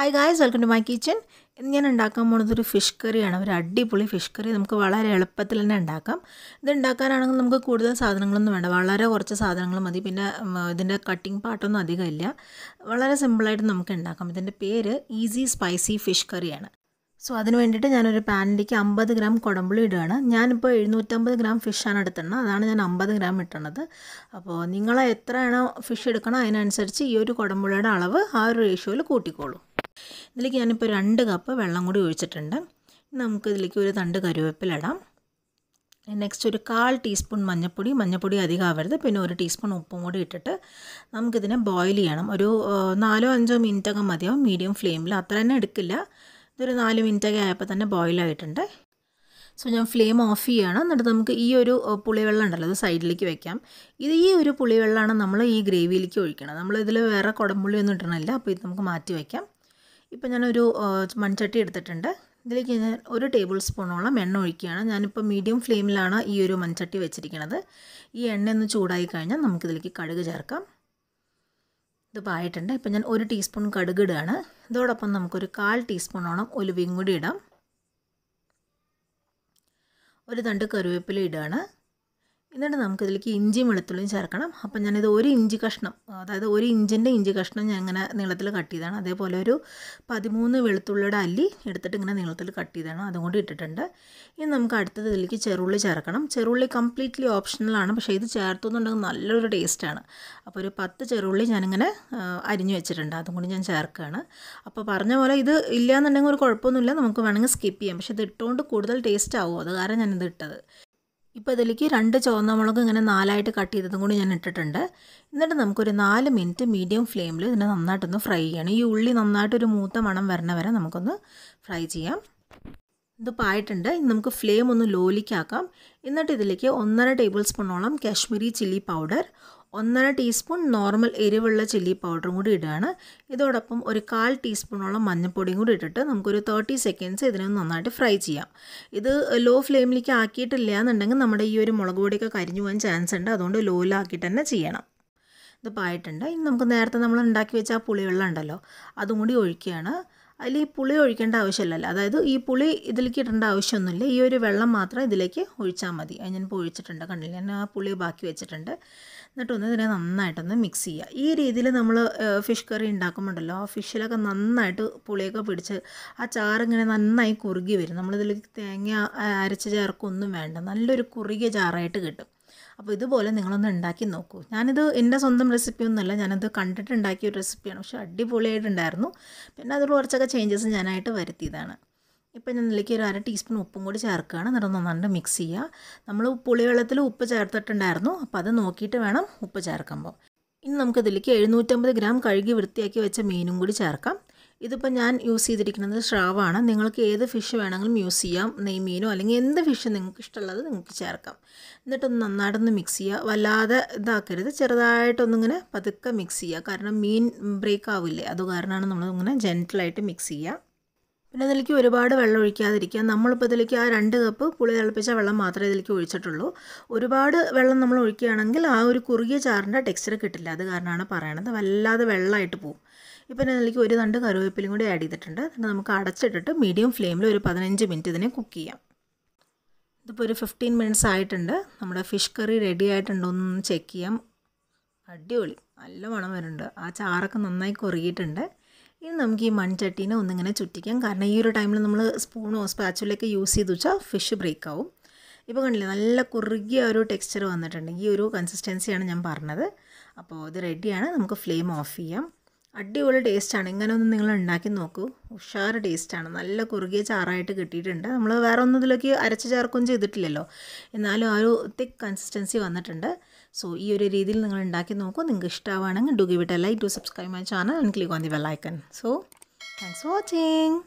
hi guys welcome to my kitchen ഇന്ന് ഞാൻ ഉണ്ടാക്കാൻ പോകുന്നത് ഒരു ഫിഷ് കറിയാണ് ഒരു അടിപൊളി ഫിഷ് കറി നമുക്ക് വളരെ എളുപ്പത്തിൽ തന്നെ ഉണ്ടാക്കാം ഇത് ഉണ്ടാക്കാനാണെങ്കിൽ നമുക്ക് കൂടുതൽ സാധനങ്ങളൊന്നും വേണ്ട വളരെ കുറച്ച് സാധനങ്ങൾ മതി പിന്നെ ഇതിൻ്റെ കട്ടിംഗ് പാർട്ടൊന്നും അധികമില്ല വളരെ സിമ്പിളായിട്ട് നമുക്ക് ഉണ്ടാക്കാം ഇതിൻ്റെ പേര് ഈസി സ്പൈസി ഫിഷ് കറിയാണ് സോ അതിന് വേണ്ടിയിട്ട് ഞാനൊരു പാനിലേക്ക് അമ്പത് ഗ്രാം കുടമ്പുളി ഇടുകയാണ് ഞാനിപ്പോൾ എഴുന്നൂറ്റമ്പത് ഗ്രാം ഫിഷാണ് എടുത്തിരുന്നത് അതാണ് ഞാൻ അമ്പത് ഗ്രാം ഇട്ടണത് അപ്പോൾ നിങ്ങൾ എത്രയാണോ ഫിഷ് എടുക്കണം അതിനനുസരിച്ച് ഈ ഒരു കുടമ്പുളിയുടെ അളവ് ആ ഒരു റേഷ്യോയിൽ കൂട്ടിക്കോളൂ ഇതിലേക്ക് ഞാനിപ്പോൾ രണ്ട് കപ്പ് വെള്ളം കൂടി ഒഴിച്ചിട്ടുണ്ട് നമുക്ക് ഇതിലേക്ക് ഒരു തണ്ട് കരുവേപ്പില ഇടാം നെക്സ്റ്റ് ഒരു കാൽ ടീസ്പൂൺ മഞ്ഞൾപ്പൊടി മഞ്ഞൾപ്പൊടി അധികം ആവരുത് പിന്നെ ഒരു ടീസ്പൂൺ ഉപ്പും കൂടി ഇട്ടിട്ട് നമുക്കിതിനെ ബോയിൽ ചെയ്യണം ഒരു നാലോ അഞ്ചോ മിനിറ്റൊക്കെ മതിയാവും മീഡിയം ഫ്ലെയിമിൽ അത്ര തന്നെ എടുക്കില്ല ഇതൊരു നാല് മിനിറ്റൊക്കെ ആയപ്പോൾ തന്നെ ബോയിലായിട്ടുണ്ട് സോ ഞാൻ ഫ്ലെയിം ഓഫ് ചെയ്യണം എന്നിട്ട് നമുക്ക് ഈ ഒരു പുളിവെള്ളം ഉണ്ടല്ലോ അത് സൈഡിലേക്ക് വെക്കാം ഇത് ഈ ഒരു പുളിവെള്ളമാണ് നമ്മൾ ഈ ഗ്രേവിയിലേക്ക് ഒഴിക്കണം നമ്മൾ ഇതിൽ വേറെ ഒന്നും ഇടണമില്ല അപ്പോൾ ഇത് നമുക്ക് മാറ്റി വയ്ക്കാം ഇപ്പം ഞാനൊരു മൺചട്ടി എടുത്തിട്ടുണ്ട് ഇതിലേക്ക് ഞാൻ ഒരു ടേബിൾ സ്പൂണോളം എണ്ണ ഒഴിക്കുകയാണ് ഞാനിപ്പോൾ മീഡിയം ഫ്ലെയിമിലാണ് ഈ ഒരു മൺചട്ടി വെച്ചിരിക്കുന്നത് ഈ എണ്ണ ഒന്ന് ചൂടായി കഴിഞ്ഞാൽ നമുക്കിതിലേക്ക് കടുക് ചേർക്കാം ഇത് പായിട്ടുണ്ട് ഇപ്പം ഞാൻ ഒരു ടീസ്പൂൺ കടുക് ഇടുകയാണ് ഇതോടൊപ്പം നമുക്കൊരു കാൽ ടീസ്പൂണോളം ഉലുവയും കൂടി ഇടാം ഒരു തണ്ട് കറിവേപ്പില ഇടുകയാണ് എന്നിട്ട് നമുക്കിതിലേക്ക് ഇഞ്ചിയും വെളുത്തുള്ളിയും ചേർക്കണം അപ്പം ഞാനിത് ഒരു ഇഞ്ചി കഷ്ണം അതായത് ഒരു ഇഞ്ചിൻ്റെ ഇഞ്ചി കഷ്ണം ഞാൻ ഇങ്ങനെ നീളത്തിൽ കട്ട് ചെയ്തതാണ് അതേപോലെ ഒരു പതിമൂന്ന് വെളുത്തുള്ളിയുടെ അല്ലി എടുത്തിട്ട് ഇങ്ങനെ നീളത്തിൽ കട്ട് ചെയ്തതാണ് അതും കൂടി ഇട്ടിട്ടുണ്ട് ഇനി നമുക്ക് അടുത്തത് ഇതിലേക്ക് ചെറുള്ളി ചേർക്കണം ചെറുള്ളി കംപ്ലീറ്റ്ലി ഓപ്ഷണലാണ് പക്ഷേ ഇത് ചേർത്തുന്നുണ്ടെങ്കിൽ നല്ലൊരു ടേസ്റ്റാണ് അപ്പോൾ ഒരു പത്ത് ചെറുള്ളി ഞാനിങ്ങനെ അരിഞ്ഞു വെച്ചിട്ടുണ്ട് അതും കൂടി ഞാൻ ചേർക്കുകയാണ് അപ്പോൾ പറഞ്ഞ പോലെ ഇത് ഇല്ലയെന്നുണ്ടെങ്കിൽ ഒരു കുഴപ്പമൊന്നുമില്ല നമുക്ക് വേണമെങ്കിൽ സ്കിപ്പ് ചെയ്യാം പക്ഷേ ഇത് ഇട്ടുകൊണ്ട് കൂടുതൽ ടേസ്റ്റ് ആവും അത് കാരണം ഞാനിത് ഇട്ടത് ഇപ്പോൾ ഇതിലേക്ക് രണ്ട് ചുവന്ന മുളക് ഇങ്ങനെ നാലായിട്ട് കട്ട് ചെയ്തതും കൂടി ഞാൻ ഇട്ടിട്ടുണ്ട് എന്നിട്ട് നമുക്കൊരു നാല് മിനിറ്റ് മീഡിയം ഫ്ലെയിമിൽ ഇതിനെ നന്നായിട്ടൊന്ന് ഫ്രൈ ചെയ്യണം ഈ ഉള്ളി നന്നായിട്ടൊരു മൂത്ത മണം വരണ വരെ നമുക്കൊന്ന് ഫ്രൈ ചെയ്യാം ഇതിപ്പോൾ ആയിട്ടുണ്ട് ഇനി നമുക്ക് ഫ്ലെയിം ഒന്ന് ലോലിക്കാക്കാം എന്നിട്ട് ഇതിലേക്ക് ഒന്നര ടേബിൾ സ്പൂണോളം കാശ്മീരി ചില്ലി പൗഡർ ഒന്നര ടീസ്പൂൺ നോർമൽ എരിവുള്ള ചില്ലി പൗഡറും കൂടി ഇടുകയാണ് ഇതോടൊപ്പം ഒരു കാൽ ടീസ്പൂണോളം മഞ്ഞൾപ്പൊടിയും കൂടി ഇട്ടിട്ട് നമുക്കൊരു തേർട്ടി സെക്കൻഡ്സ് ഇതിനെ നന്നായിട്ട് ഫ്രൈ ചെയ്യാം ഇത് ലോ ഫ്ലെയിമിലേക്ക് ആക്കിയിട്ടില്ല എന്നുണ്ടെങ്കിൽ നമ്മുടെ ഈ ഒരു മുളക് പൊടിയൊക്കെ കരിഞ്ഞു പോകാൻ ചാൻസ് ഉണ്ട് അതുകൊണ്ട് ലോയിലാക്കിയിട്ട് തന്നെ ചെയ്യണം ഇതിപ്പോൾ ആയിട്ടുണ്ട് ഇനി നമുക്ക് നേരത്തെ നമ്മൾ ഉണ്ടാക്കി വെച്ച ആ പുളിവെള്ളം ഉണ്ടല്ലോ അതും കൂടി ഒഴിക്കുകയാണ് അതിൽ ഈ പുളി ഒഴിക്കേണ്ട ആവശ്യമില്ലല്ലോ അതായത് ഈ പുളി ഇതിലേക്ക് ഇടേണ്ട ആവശ്യമൊന്നുമില്ല ഈ ഒരു വെള്ളം മാത്രം ഇതിലേക്ക് ഒഴിച്ചാൽ മതി അത് ഞാനിപ്പോൾ ഒഴിച്ചിട്ടുണ്ട് കണ്ടില്ല ഞാൻ ആ പുളി ബാക്കി വെച്ചിട്ടുണ്ട് എന്നിട്ടൊന്ന് ഇതിനെ നന്നായിട്ടൊന്ന് മിക്സ് ചെയ്യുക ഈ രീതിയിൽ നമ്മൾ ഫിഷ് കറി ഉണ്ടാക്കുമ്പോണ്ടല്ലോ ആ ഫിഷിലൊക്കെ നന്നായിട്ട് പുളിയൊക്കെ പിടിച്ച് ആ ചാറിങ്ങനെ നന്നായി കുറുകി വരും നമ്മളിതിലേക്ക് തേങ്ങ അരച്ച ചാർക്കൊന്നും വേണ്ട നല്ലൊരു കുറുകിയ ചാറായിട്ട് കിട്ടും അപ്പോൾ ഇതുപോലെ നിങ്ങളൊന്ന് ഉണ്ടാക്കി നോക്കൂ ഞാനിത് എൻ്റെ സ്വന്തം റെസിപ്പി ഒന്നുമല്ല ഞാനത് കണ്ടിട്ടുണ്ടാക്കിയ ഒരു റെസിപ്പിയാണ് പക്ഷേ അടിപൊളിയായിട്ടുണ്ടായിരുന്നു പിന്നെ അതിൽ കുറച്ചൊക്കെ ചേഞ്ചസ് ഞാനായിട്ട് വരുത്തിയതാണ് ഇപ്പം ഇതിലേക്ക് ഒരു അര ടീസ്പൂൺ ഉപ്പും കൂടി ചേർക്കുകയാണ് എന്നിട്ട് നന്നായിട്ട് മിക്സ് ചെയ്യുക നമ്മൾ പുളിവെള്ളത്തിൽ ഉപ്പ് ചേർത്തിട്ടുണ്ടായിരുന്നു അപ്പോൾ അത് നോക്കിയിട്ട് വേണം ഉപ്പ് ചേർക്കുമ്പോൾ ഇനി നമുക്കിതിലേക്ക് എഴുന്നൂറ്റമ്പത് ഗ്രാം കഴുകി വൃത്തിയാക്കി വെച്ച മീനും കൂടി ചേർക്കാം ഇതിപ്പോൾ ഞാൻ യൂസ് ചെയ്തിരിക്കുന്നത് സ്രാവാണ് നിങ്ങൾക്ക് ഏത് ഫിഷ് വേണമെങ്കിലും യൂസ് ചെയ്യാം മീനോ അല്ലെങ്കിൽ എന്ത് ഫിഷ് നിങ്ങൾക്ക് ഇഷ്ടമുള്ളത് നിങ്ങൾക്ക് ചേർക്കാം എന്നിട്ടൊന്ന് നന്നായിട്ടൊന്ന് മിക്സ് ചെയ്യുക വല്ലാതെ ഇതാക്കരുത് ചെറുതായിട്ടൊന്നിങ്ങനെ പതുക്കെ മിക്സ് ചെയ്യുക കാരണം മീൻ ബ്രേക്ക് ആവില്ലേ അതുകാരണമാണ് നമ്മളിങ്ങനെ ജെൻറ്റിലായിട്ട് മിക്സ് ചെയ്യുക പിന്നെ ഇതിലേക്ക് ഒരുപാട് വെള്ളം ഒഴിക്കാതിരിക്കുക നമ്മളിപ്പോൾ ഇതിലേക്ക് ആ രണ്ട് കപ്പ് പുളി തിളപ്പിച്ച വെള്ളം മാത്രമേ ഇതിലേക്ക് ഒഴിച്ചിട്ടുള്ളൂ ഒരുപാട് വെള്ളം നമ്മൾ ഒഴിക്കുകയാണെങ്കിൽ ആ ഒരു കുറുകിയ ചാറിൻ്റെ ടെക്സ്ചർ കിട്ടില്ല അത് കാരണമാണ് പറയണത് വല്ലാതെ വെള്ളമായിട്ട് പോകും ഇപ്പം ഞാൻ ഇതിലേക്ക് ഒരു തണ്ട് കറിവേപ്പിലും കൂടി ആഡ് ചെയ്തിട്ടുണ്ട് എന്നിട്ട് നമുക്ക് അടച്ചിട്ടിട്ട് മീഡിയം ഫ്ലെയിമിൽ ഒരു പതിനഞ്ച് മിനിറ്റ് ഇതിനെ കുക്ക് ചെയ്യാം ഇതിപ്പോൾ ഒരു ഫിഫ്റ്റീൻ മിനിറ്റ്സ് ആയിട്ടുണ്ട് നമ്മുടെ ഫിഷ് കറി റെഡി ആയിട്ടുണ്ടോ എന്ന് ചെക്ക് ചെയ്യാം അടിപൊളി നല്ല മണം വരുന്നുണ്ട് ആ ചാറൊക്കെ നന്നായി കുറുകിയിട്ടുണ്ട് നമുക്ക് ഈ മൺചട്ടീനെ ഒന്നിങ്ങനെ ചുറ്റിക്കാം കാരണം ഈ ഒരു ടൈമിൽ നമ്മൾ സ്പൂണോ സ്പാച്ചുലൊക്കെ യൂസ് ചെയ്ത് വെച്ചാൽ ഫിഷ് ബ്രേക്ക് ആവും ഇപ്പോൾ കണ്ടില്ലേ നല്ല കുറുകിയ ഒരു ടെക്സ്ചർ വന്നിട്ടുണ്ട് ഈ ഒരു കൺസിസ്റ്റൻസിയാണ് ഞാൻ പറഞ്ഞത് അപ്പോൾ ഇത് റെഡിയാണ് നമുക്ക് ഫ്ലെയിം ഓഫ് ചെയ്യാം അടിപൊളി ടേസ്റ്റാണ് ഇങ്ങനെ ഒന്ന് നിങ്ങൾ ഉണ്ടാക്കി നോക്കൂ ഉഷാറ് ടേസ്റ്റാണ് നല്ല കുറുകിയ ചാറായിട്ട് കിട്ടിയിട്ടുണ്ട് നമ്മൾ വേറെ ഒന്നും ഇതിലേക്ക് അരച്ച ചേർക്കുകയും ചെയ്തിട്ടില്ലല്ലോ എന്നാലും ആ ഒരു തിക്ക് കൺസിസ്റ്റൻസി വന്നിട്ടുണ്ട് സോ ഈ ഒരു രീതിയിൽ നിങ്ങൾ ഉണ്ടാക്കി നോക്കൂ നിങ്ങൾക്ക് ഇഷ്ടമാണെങ്കിൽ do give it a like to subscribe my channel and click on the bell icon so thanks for watching